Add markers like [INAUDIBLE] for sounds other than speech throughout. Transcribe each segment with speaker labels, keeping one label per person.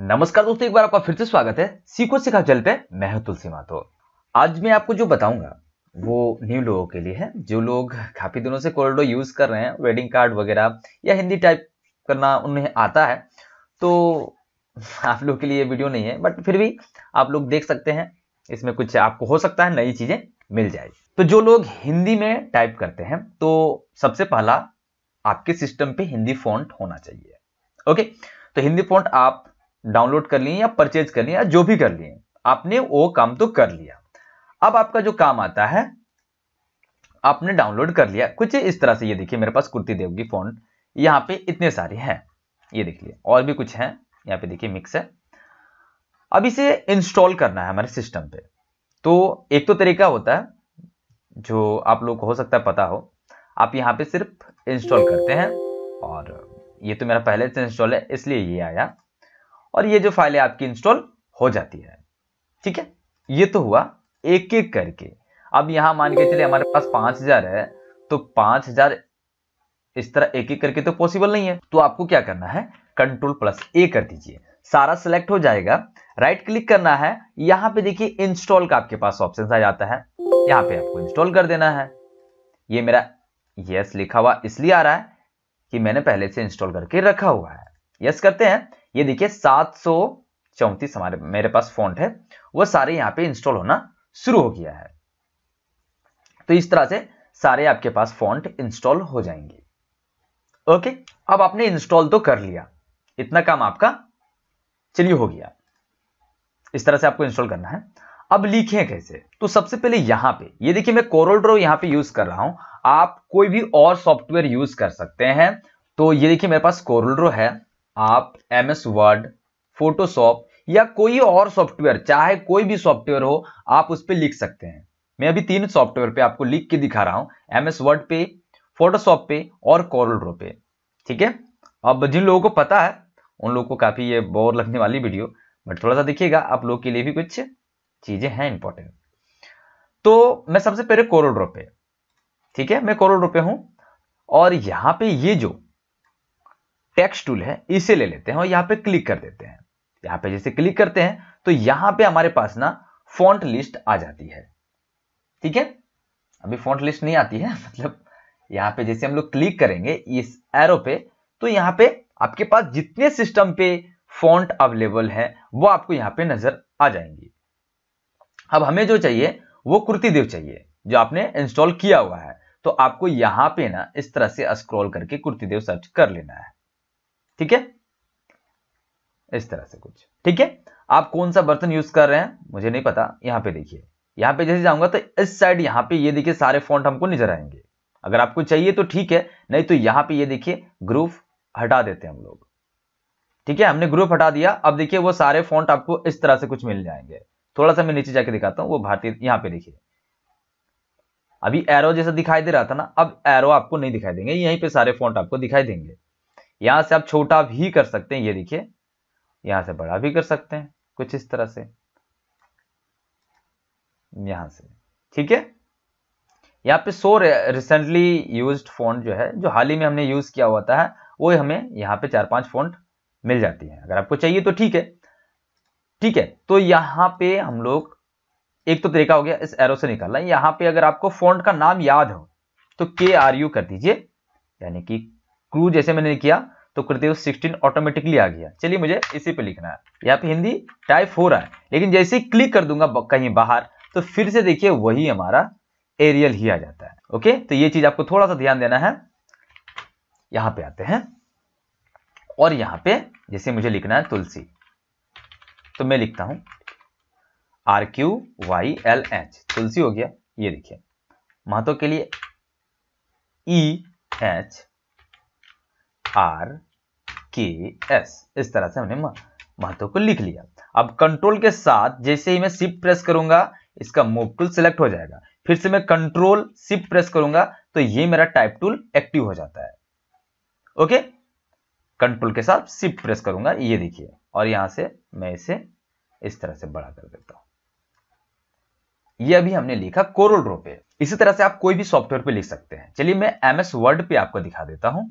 Speaker 1: नमस्कार दोस्तों एक बार आपका फिर से स्वागत है सीखो सिखा चल पे मैं हूं तुलसी मातो आज मैं आपको जो बताऊंगा वो न्यू लोगों के लिए है जो लोग काफी दिनों से कोरडो यूज कर रहे हैं वेडिंग कार्ड वगैरह या हिंदी टाइप करना उन्हें आता है तो आप लोग के लिए वीडियो नहीं है बट फिर भी आप लोग देख सकते हैं इसमें कुछ आपको हो सकता है नई चीजें मिल जाए तो जो लोग हिंदी में टाइप करते हैं तो सबसे पहला आपके सिस्टम पे हिंदी फॉन्ट होना चाहिए ओके तो हिंदी फॉन्ट आप डाउनलोड कर लिए या परचेज कर लिए या जो भी कर लिए आपने वो काम तो कर लिया अब आपका जो काम आता है आपने डाउनलोड कर लिया कुछ इस तरह से ये देखिए मेरे पास कुर्ती देवगी फोन यहाँ पे इतने सारे हैं ये देख लिया और भी कुछ हैं यहाँ पे देखिए मिक्स है अब इसे इंस्टॉल करना है हमारे सिस्टम पे तो एक तो तरीका होता है जो आप लोग को हो सकता है पता हो आप यहाँ पे सिर्फ इंस्टॉल करते हैं और ये तो मेरा पहले से इंस्टॉल है इसलिए ये आया और ये जो फाइलें आपकी इंस्टॉल हो जाती है ठीक है ये तो हुआ एक एक करके अब यहां मान के चले हमारे पास पांच हजार है तो पांच हजार इस तरह एक एक करके तो पॉसिबल नहीं है तो आपको क्या करना है कंट्रोल प्लस ए कर दीजिए सारा सिलेक्ट हो जाएगा राइट क्लिक करना है यहां पे देखिए इंस्टॉल का आपके पास ऑप्शन आ जाता है यहां पे आपको इंस्टॉल कर देना है ये मेरा यस लिखा हुआ इसलिए आ रहा है कि मैंने पहले से इंस्टॉल करके रखा हुआ है यस करते हैं ये देखिए सात सौ चौंतीस हमारे मेरे पास फॉन्ट है वो सारे यहाँ पे इंस्टॉल होना शुरू हो गया है तो इस तरह से सारे आपके पास फॉन्ट इंस्टॉल हो जाएंगे ओके अब आपने इंस्टॉल तो कर लिया इतना काम आपका चलिए हो गया इस तरह से आपको इंस्टॉल करना है अब लिखें कैसे तो सबसे पहले यहां पे ये देखिए मैं कोरल ड्रो यहां पे यूज कर रहा हूं आप कोई भी और सॉफ्टवेयर यूज कर सकते हैं तो ये देखिए मेरे पास कोरल ड्रो है आप एम एस वर्ड फोटोशॉप या कोई और सॉफ्टवेयर चाहे कोई भी सॉफ्टवेयर हो आप उस पर लिख सकते हैं मैं अभी तीन सॉफ्टवेयर पे आपको लिख के दिखा रहा हूं एम एस वर्ड पे फोटोशॉप पे और कॉरल ड्रो पे ठीक है अब जिन लोगों को पता है उन लोगों को काफ़ी ये बोर लगने वाली वीडियो बट थोड़ा सा देखिएगा आप लोग के लिए भी कुछ चीज़ें हैं इंपॉर्टेंट तो मैं सबसे पहले कोरोड रोपे ठीक है मैं कोरोड रुपये हूं और यहां पे ये जो टेक्स्ट टूल है इसे ले लेते हैं और यहाँ पे क्लिक कर देते हैं यहाँ पे जैसे क्लिक करते हैं तो यहाँ पे हमारे पास ना फॉन्ट लिस्ट आ जाती है ठीक है अभी फॉन्ट लिस्ट नहीं आती है [LAUGHS] मतलब यहाँ पे जैसे हम लोग क्लिक करेंगे इस एरो पे तो यहां पे आपके पास जितने सिस्टम पे फॉन्ट अवेलेबल है वो आपको यहाँ पे नजर आ जाएंगी अब हमें जो चाहिए वो कुर्तिदेव देव चाहिए जो आपने इंस्टॉल किया हुआ है तो आपको यहाँ पे ना इस तरह से स्क्रॉल करके कुर्तिदेव सर्च कर लेना है ठीक है इस तरह से कुछ ठीक है आप कौन सा बर्तन यूज कर रहे हैं मुझे नहीं पता यहां पे देखिए यहां पे जैसे जाऊंगा तो इस साइड यहां पे ये देखिए सारे फॉन्ट हमको नजर आएंगे अगर आपको चाहिए तो ठीक है नहीं तो यहां पे ये देखिए ग्रुप हटा देते हैं हम लोग ठीक है हमने ग्रुप हटा दिया अब देखिए वो सारे फॉन्ट आपको इस तरह से कुछ मिल जाएंगे थोड़ा सा मैं नीचे जाके दिखाता हूं वो भारतीय यहां पर देखिए अभी एरो जैसा दिखाई दे रहा था ना अब एरो आपको नहीं दिखाई देंगे यहीं पर सारे फॉन्ट आपको दिखाई देंगे यहां से आप छोटा भी कर सकते हैं ये देखिए यहां से बड़ा भी कर सकते हैं कुछ इस तरह से यहां से ठीक है यहां पे सो रिसेंटली यूज फॉन्ट जो है जो हाल ही में हमने यूज किया हुआ था वो हमें यहां पे चार पांच फॉन्ट मिल जाती है अगर आपको चाहिए तो ठीक है ठीक है तो यहां पे हम लोग एक तो तरीका हो गया इस एरो से निकालना यहां पे अगर आपको फॉन्ट का नाम याद हो तो के आर यू कर दीजिए यानी कि क्रू जैसे मैंने किया तो कृतियो सिक्सटीन ऑटोमेटिकली आ गया चलिए मुझे इसी पे लिखना है यहाँ पे हिंदी टाइप हो रहा है लेकिन जैसे ही क्लिक कर दूंगा कहीं बाहर तो फिर से देखिए वही हमारा एरियल ही आ जाता है ओके तो ये चीज आपको थोड़ा सा ध्यान देना है यहां पे आते हैं और यहां पे जैसे मुझे लिखना है तुलसी तो मैं लिखता हूं R Q Y L H तुलसी हो गया ये देखिए महत्व के लिए E e H R K S इस तरह से हमने महत्व को लिख लिया अब कंट्रोल के साथ जैसे ही मैं शिफ्ट प्रेस करूंगा इसका मूव टूल सिलेक्ट हो जाएगा फिर से मैं कंट्रोल शिफ्ट प्रेस करूंगा तो ये मेरा टाइप टूल एक्टिव हो जाता है ओके कंट्रोल के साथ शिफ्ट प्रेस करूंगा ये देखिए और यहां से मैं इसे इस तरह से बड़ा कर देता हूं यह अभी हमने लिखा कोरल रो पे इसी तरह से आप कोई भी सॉफ्टवेयर पे लिख सकते हैं चलिए मैं एमएस वर्ड पे आपको दिखा देता हूं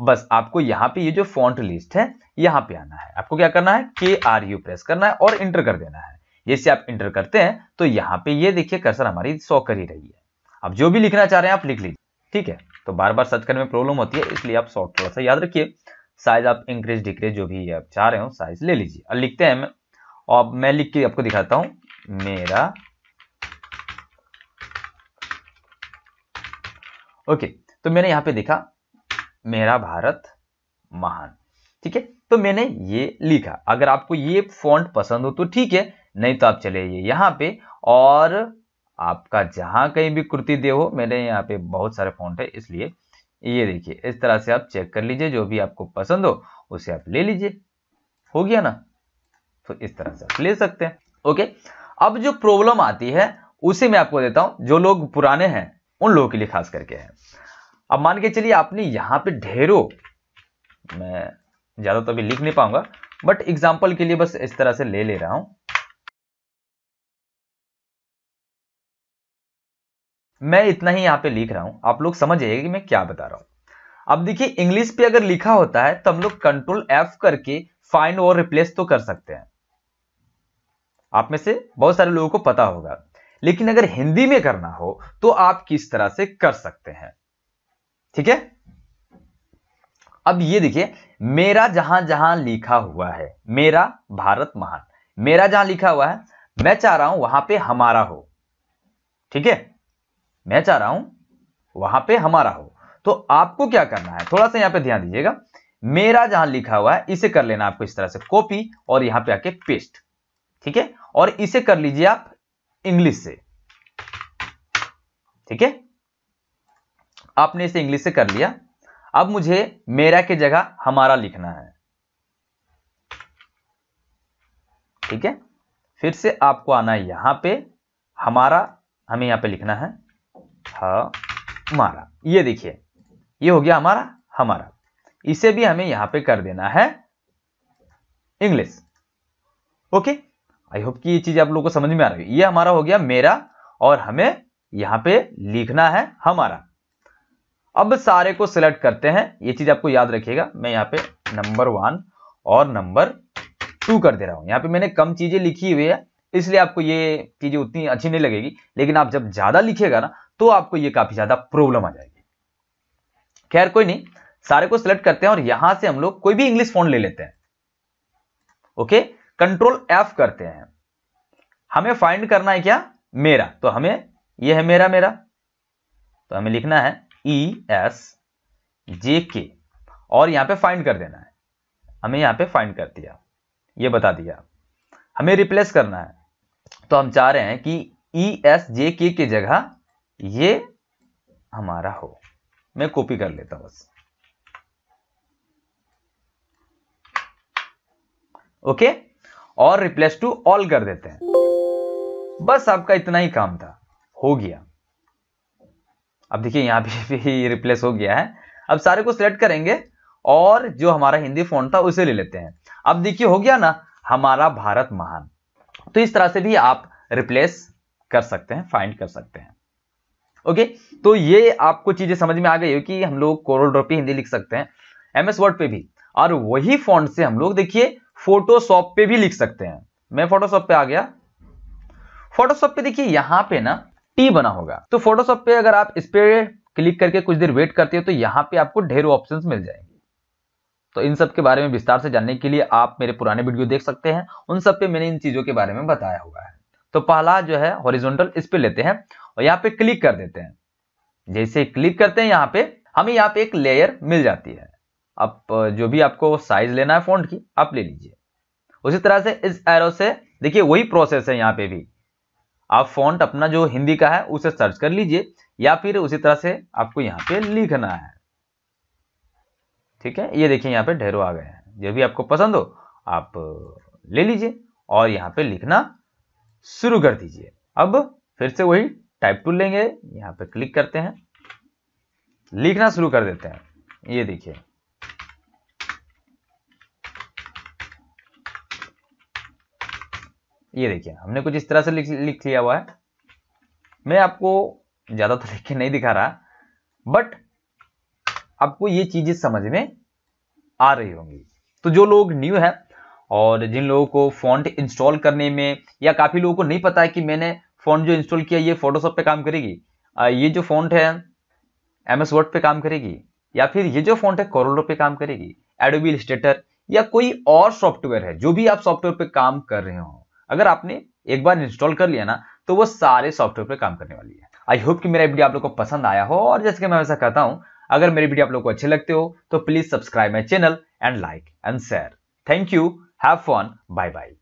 Speaker 1: बस आपको यहां पे ये जो फॉन्ट लिस्ट है यहां पे आना है आपको क्या करना है के आर यू प्रेस करना है और इंटर कर देना है जैसे आप इंटर करते हैं तो यहां पे ये देखिए कर्सर हमारी सौ कर ही रही है आप जो भी लिखना चाह रहे हैं आप लिख लीजिए ठीक है तो बार बार सर्च करने में प्रॉब्लम होती है इसलिए आप सॉर्ट थोड़ा सा याद रखिए साइज आप इंक्रीज डिक्रीज जो भी आप चाह रहे हो साइज ले लीजिए और लिखते हैं और मैं लिख के आपको दिखाता हूं मेरा ओके तो मैंने यहां पे देखा मेरा भारत महान ठीक है तो मैंने ये लिखा अगर आपको ये फॉन्ट पसंद हो तो ठीक है नहीं तो आप चले जाइए यहाँ पे और आपका जहां कहीं भी कृति दे हो मैंने यहाँ पे बहुत सारे फॉन्ट है इसलिए ये देखिए इस तरह से आप चेक कर लीजिए जो भी आपको पसंद हो उसे आप ले लीजिए हो गया ना तो इस तरह से आप ले सकते हैं ओके अब जो प्रॉब्लम आती है उसे मैं आपको देता हूं जो लोग पुराने हैं उन लोगों के लिए खास करके है अब मान के चलिए आपने यहाँ पे ढेरों मैं ज़्यादा तो अभी लिख नहीं पाऊंगा बट एग्जाम्पल के लिए बस इस तरह से ले ले रहा हूं मैं इतना ही यहां पे लिख रहा हूं आप लोग समझ आइए कि मैं क्या बता रहा हूं अब देखिए इंग्लिश पे अगर लिखा होता है तो हम लोग कंट्रोल एफ करके फाइंड और रिप्लेस तो कर सकते हैं आप में से बहुत सारे लोगों को पता होगा लेकिन अगर हिंदी में करना हो तो आप किस तरह से कर सकते हैं ठीक है अब ये देखिए मेरा जहां जहां लिखा हुआ है मेरा भारत महान मेरा जहां लिखा हुआ है मैं चाह रहा हूं वहां पे हमारा हो ठीक है मैं चाह रहा हूं वहां पे हमारा हो तो आपको क्या करना है थोड़ा सा यहां पे ध्यान दीजिएगा मेरा जहां लिखा हुआ है इसे कर लेना आपको इस तरह से कॉपी और यहां पे आके पेस्ट ठीक है और इसे कर लीजिए आप इंग्लिश से ठीक है आपने इसे इंग्लिश से कर लिया अब मुझे मेरा के जगह हमारा लिखना है ठीक है फिर से आपको आना है यहां पे हमारा हमें यहां पे लिखना है हमारा ये देखिए ये हो गया हमारा हमारा इसे भी हमें यहां पे कर देना है इंग्लिश ओके आई होप कि ये चीज आप लोगों को समझ में आ रही है ये हमारा हो गया मेरा और हमें यहां पे लिखना है हमारा अब सारे को सिलेक्ट करते हैं ये चीज आपको याद रखिएगा मैं यहाँ पे नंबर वन और नंबर टू कर दे रहा हूं यहाँ पे मैंने कम चीजें लिखी हुई है इसलिए आपको ये चीजें उतनी अच्छी नहीं लगेगी लेकिन आप जब ज्यादा लिखेगा ना तो आपको ये काफी ज्यादा प्रॉब्लम आ जाएगी खैर कोई नहीं सारे को सिलेक्ट करते हैं और यहां से हम लोग कोई भी इंग्लिश फोन ले लेते हैं ओके कंट्रोल एफ करते हैं हमें फाइंड करना है क्या मेरा तो हमें यह है मेरा मेरा तो हमें लिखना है ई एस जे के और यहां पे फाइंड कर देना है हमें यहां पे फाइंड कर दिया ये बता दिया हमें रिप्लेस करना है तो हम चाह रहे हैं कि ई एस जे के की जगह ये हमारा हो मैं कॉपी कर लेता हूं बस ओके और रिप्लेस टू ऑल कर देते हैं बस आपका इतना ही काम था हो गया अब देखिए यहाँ पे भी रिप्लेस [LAUGHS] हो गया है अब सारे को सिलेक्ट करेंगे और जो हमारा हिंदी फोन था उसे ले लेते हैं अब देखिए हो गया ना हमारा भारत महान तो इस तरह से भी आप रिप्लेस कर सकते हैं फाइंड कर सकते हैं ओके तो ये आपको चीजें समझ में आ गई हो कि हम लोग कोरल ड्रॉ हिंदी लिख सकते हैं एमएस वर्ड पे भी और वही फॉन्ट से हम लोग देखिए फोटोशॉप पे भी लिख सकते हैं मैं फोटोशॉप पे आ गया फोटोशॉप पे देखिए यहां पे ना टी बना होगा तो फोटोशॉप पे अगर आप इस पर क्लिक करके कुछ देर वेट करते हो तो यहाँ पे आपको ढेरों ऑप्शन मिल जाएंगे तो इन सब के बारे में विस्तार से जानने के लिए आप मेरे पुराने वीडियो देख सकते हैं उन सब पे मैंने इन चीजों के बारे में बताया हुआ है तो पहला जो है हॉरिजॉन्टल इस पे लेते हैं और यहाँ पे क्लिक कर देते हैं जैसे क्लिक करते हैं यहाँ पे हमें यहाँ पे एक लेयर मिल जाती है आप जो भी आपको साइज लेना है फोन की आप ले लीजिए उसी तरह से इस एरो से देखिए वही प्रोसेस है यहाँ पे भी आप फॉन्ट अपना जो हिंदी का है उसे सर्च कर लीजिए या फिर उसी तरह से आपको यहाँ पे लिखना है ठीक है ये देखिए यहाँ पे ढेरों आ गए हैं जो भी आपको पसंद हो आप ले लीजिए और यहाँ पे लिखना शुरू कर दीजिए अब फिर से वही टाइप टू लेंगे यहाँ पे क्लिक करते हैं लिखना शुरू कर देते हैं ये देखिए ये देखिए हमने कुछ इस तरह से लिख लिख लिया हुआ है मैं आपको ज़्यादा तो लिख के नहीं दिखा रहा बट आपको ये चीज़ें समझ में आ रही होंगी तो जो लोग न्यू है और जिन लोगों को फॉन्ट इंस्टॉल करने में या काफ़ी लोगों को नहीं पता है कि मैंने फॉन्ट जो इंस्टॉल किया ये फोटोशॉप पे काम करेगी ये जो फॉन्ट है एम एस वर्ड पे काम करेगी या फिर ये जो फॉन्ट है कोरोलो पे काम करेगी एडोबिल स्टेटर या कोई और सॉफ्टवेयर है जो भी आप सॉफ्टवेयर पे काम कर रहे हो अगर आपने एक बार इंस्टॉल कर लिया ना तो वो सारे सॉफ्टवेयर पर काम करने वाली है आई होप कि मेरा वीडियो आप लोग को पसंद आया हो और जैसे कि मैं वैसा कहता हूं अगर मेरे वीडियो आप लोग को अच्छे लगते हो तो please subscribe my channel and like and share thank you have fun bye bye